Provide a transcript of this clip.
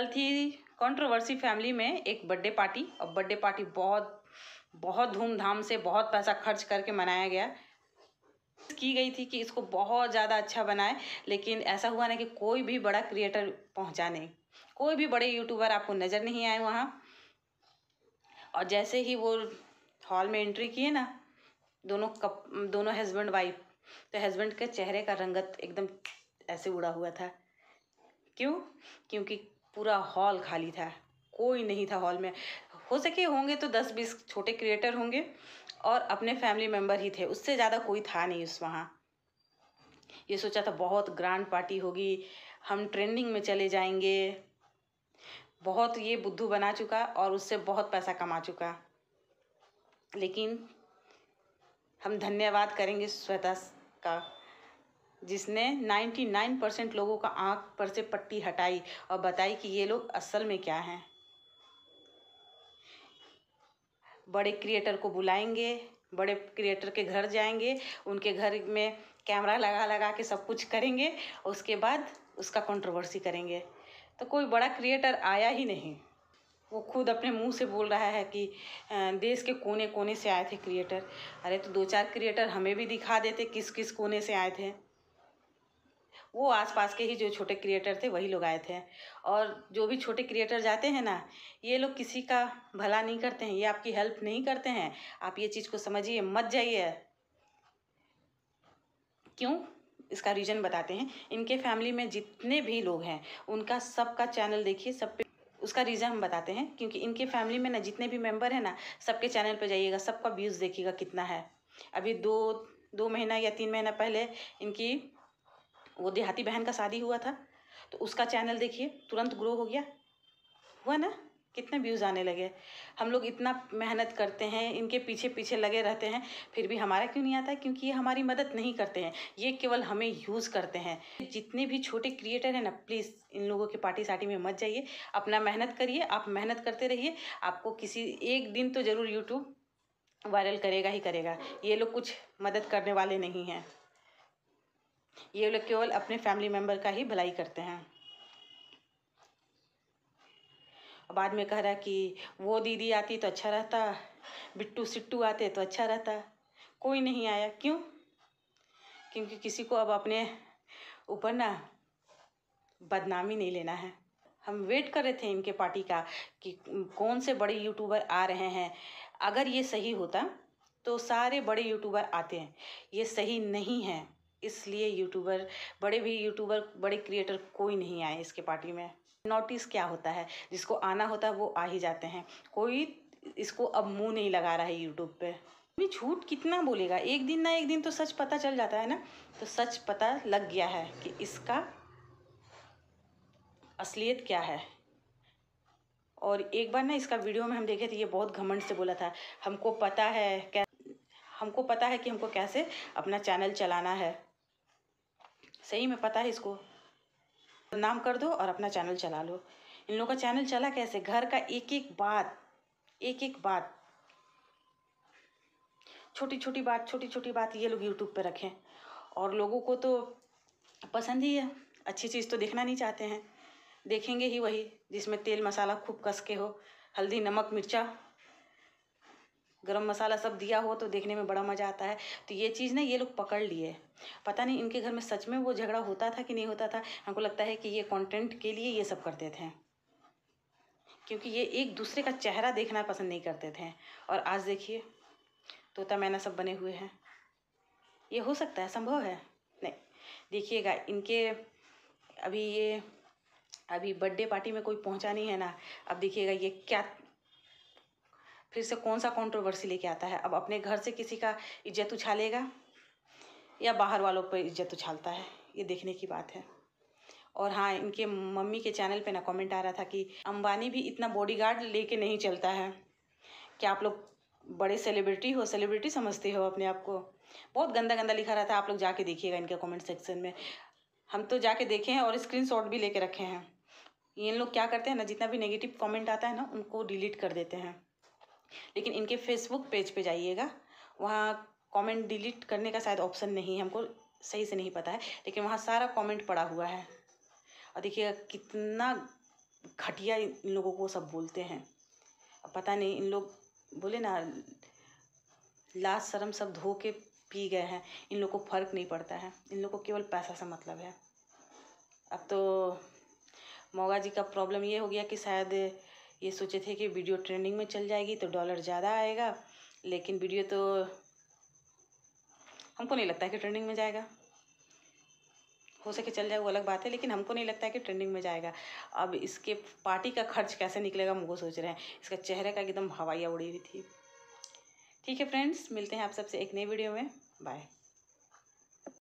कल थी controversy family में एक बर्थडे पार्टी और बर्थडे पार्टी बहुत बहुत धूमधाम से बहुत पैसा खर्च करके मनाया गया की गई थी कि इसको बहुत ज़्यादा अच्छा बनाए लेकिन ऐसा हुआ ना कि कोई भी बड़ा क्रिएटर पहुंचा नहीं कोई भी बड़े यूट्यूबर आपको नज़र नहीं आए वहाँ और जैसे ही वो हॉल में एंट्री किए ना दोनों कप दोनों हस्बैंड वाइफ तो हस्बैंड के चेहरे का रंगत एकदम ऐसे उड़ा हुआ था क्यों क्योंकि पूरा हॉल खाली था कोई नहीं था हॉल में हो सके होंगे तो दस बीस छोटे क्रिएटर होंगे और अपने फैमिली मेम्बर ही थे उससे ज़्यादा कोई था नहीं उस वहाँ ये सोचा था बहुत ग्रैंड पार्टी होगी हम ट्रेंडिंग में चले जाएंगे बहुत ये बुद्धू बना चुका और उससे बहुत पैसा कमा चुका लेकिन हम धन्यवाद करेंगे श्वेता का जिसने 99 परसेंट लोगों का आंख पर से पट्टी हटाई और बताई कि ये लोग असल में क्या हैं बड़े क्रिएटर को बुलाएंगे बड़े क्रिएटर के घर जाएंगे उनके घर में कैमरा लगा लगा के सब कुछ करेंगे और उसके बाद उसका कंट्रोवर्सी करेंगे तो कोई बड़ा क्रिएटर आया ही नहीं वो खुद अपने मुंह से बोल रहा है कि देश के कोने तो कोने से आए थे क्रिएटर अरे तो दो चार क्रिएटर हमें भी दिखा देते किस किस कोने से आए थे वो आसपास के ही जो छोटे क्रिएटर थे वही लोग आए थे और जो भी छोटे क्रिएटर जाते हैं ना ये लोग किसी का भला नहीं करते हैं ये आपकी हेल्प नहीं करते हैं आप ये चीज़ को समझिए मत जाइए क्यों इसका रीज़न बताते हैं इनके फैमिली में जितने भी लोग हैं उनका सबका चैनल देखिए सब पे उसका रीज़न हम बताते हैं क्योंकि इनके फैमिली में ना जितने भी मेंबर हैं ना सबके चैनल पे जाइएगा सबका व्यूज़ देखिएगा कितना है अभी दो दो महीना या तीन महीना पहले इनकी वो देहाती बहन का शादी हुआ था तो उसका चैनल देखिए तुरंत ग्रो हो गया हुआ ना कितने व्यूज़ आने लगे हम लोग इतना मेहनत करते हैं इनके पीछे पीछे लगे रहते हैं फिर भी हमारा क्यों नहीं आता है क्योंकि ये हमारी मदद नहीं करते हैं ये केवल हमें यूज़ करते हैं जितने भी छोटे क्रिएटर हैं ना प्लीज़ इन लोगों के पार्टी साटी में मत जाइए अपना मेहनत करिए आप मेहनत करते रहिए आपको किसी एक दिन तो ज़रूर यूट्यूब वायरल करेगा ही करेगा ये लोग कुछ मदद करने वाले नहीं हैं ये लोग केवल अपने फैमिली मेम्बर का ही भलाई करते हैं बाद में कह रहा कि वो दीदी आती तो अच्छा रहता बिट्टू सिट्टू आते तो अच्छा रहता कोई नहीं आया क्यों क्योंकि किसी को अब अपने ऊपर ना बदनामी नहीं लेना है हम वेट कर रहे थे इनके पार्टी का कि कौन से बड़े यूट्यूबर आ रहे हैं अगर ये सही होता तो सारे बड़े यूट्यूबर आते हैं ये सही नहीं है इसलिए यूट्यूबर बड़े भी यूट्यूबर बड़े क्रिएटर कोई नहीं आए इसके पार्टी में नोटिस क्या होता है जिसको आना होता है वो आ ही जाते हैं कोई इसको अब मुंह नहीं लगा रहा है यूट्यूब पे भी झूठ कितना बोलेगा एक दिन ना एक दिन तो सच पता चल जाता है ना तो सच पता लग गया है कि इसका असलियत क्या है और एक बार ना इसका वीडियो में हम देखे थे ये बहुत घमंड से बोला था हमको पता है क्या हमको पता है कि हमको कैसे अपना चैनल चलाना है सही में पता है इसको बदनाम कर दो और अपना चैनल चला लो इन लोगों का चैनल चला कैसे घर का एक एक बात एक एक बात छोटी छोटी बात छोटी छोटी बात ये लोग यूट्यूब पे रखें और लोगों को तो पसंद ही है अच्छी चीज़ तो देखना नहीं चाहते हैं देखेंगे ही वही जिसमें तेल मसाला खूब कस के हो हल्दी नमक मिर्चा गरम मसाला सब दिया हो तो देखने में बड़ा मज़ा आता है तो ये चीज़ ना ये लोग पकड़ लिए पता नहीं इनके घर में सच में वो झगड़ा होता था कि नहीं होता था हमको लगता है कि ये कंटेंट के लिए ये सब करते थे क्योंकि ये एक दूसरे का चेहरा देखना पसंद नहीं करते थे और आज देखिए तोता मैना सब बने हुए हैं ये हो सकता है संभव है नहीं देखिएगा इनके अभी ये अभी बर्थडे पार्टी में कोई पहुंचा नहीं है ना अब देखिएगा ये क्या फिर से कौन सा कंट्रोवर्सी लेके आता है अब अपने घर से किसी का इज्जत उछालेगा या बाहर वालों पर इज्जत उछालता है ये देखने की बात है और हाँ इनके मम्मी के चैनल पे ना कमेंट आ रहा था कि अंबानी भी इतना बॉडीगार्ड लेके नहीं चलता है क्या आप लोग बड़े सेलिब्रिटी हो सेलिब्रिटी समझते हो अपने आप को बहुत गंदा गंदा लिखा रहा था आप लोग जाके देखिएगा इनके कमेंट सेक्शन में हम तो जाके देखे हैं और स्क्रीनशॉट भी लेके रखे हैं इन लोग क्या करते हैं ना जितना भी नेगेटिव कॉमेंट आता है ना उनको डिलीट कर देते हैं लेकिन इनके फेसबुक पेज पे जाइएगा वहाँ कमेंट डिलीट करने का शायद ऑप्शन नहीं है हमको सही से नहीं पता है लेकिन वहाँ सारा कमेंट पड़ा हुआ है और देखिएगा कितना घटिया इन लोगों को सब बोलते हैं अब पता नहीं इन लोग बोले ना लाज शर्म सब धो के पी गए हैं इन लोग को फ़र्क नहीं पड़ता है इन लोग को केवल पैसा से मतलब है अब तो मोगा जी का प्रॉब्लम ये हो गया कि शायद ये सोचे थे कि वीडियो ट्रेंडिंग में चल जाएगी तो डॉलर ज़्यादा आएगा लेकिन वीडियो तो हमको नहीं लगता कि ट्रेंडिंग में जाएगा हो सके चल जाए वो अलग बात है लेकिन हमको नहीं लगता है कि ट्रेंडिंग में जाएगा अब इसके पार्टी का खर्च कैसे निकलेगा हमको सोच रहे हैं इसका चेहरे का एकदम हवाइया उड़ी हुई थी ठीक है फ्रेंड्स मिलते हैं आप सबसे एक नई वीडियो में बाय